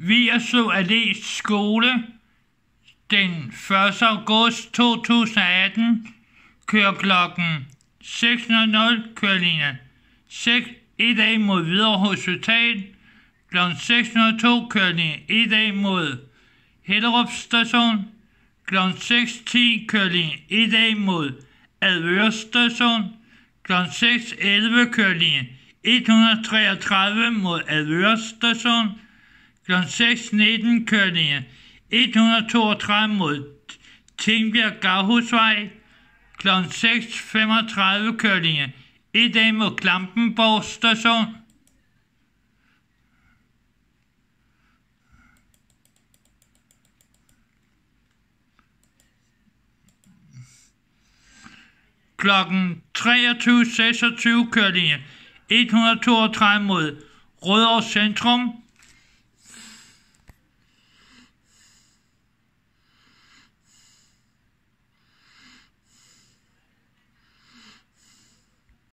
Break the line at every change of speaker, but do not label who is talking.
Vigerslev Allé Skole den 1. august 2018 kører klokken 6.00 kører 6 1 dag mod Hvidovre Hospital. Kl. 6.02 kører i 1 mod Hellerup station. Kl. 6.10 kører i 1 mod Advøre station. Kl. 6.11 kører 133 mod Advøre station kl. 6.19 Kølinge 132 mod Tingbjerg Gavhusvej kl. 6.35 Kølinge 1 dag mod Klampenborg station klokken 23.26 kørte 132 mod Rødovre Centrum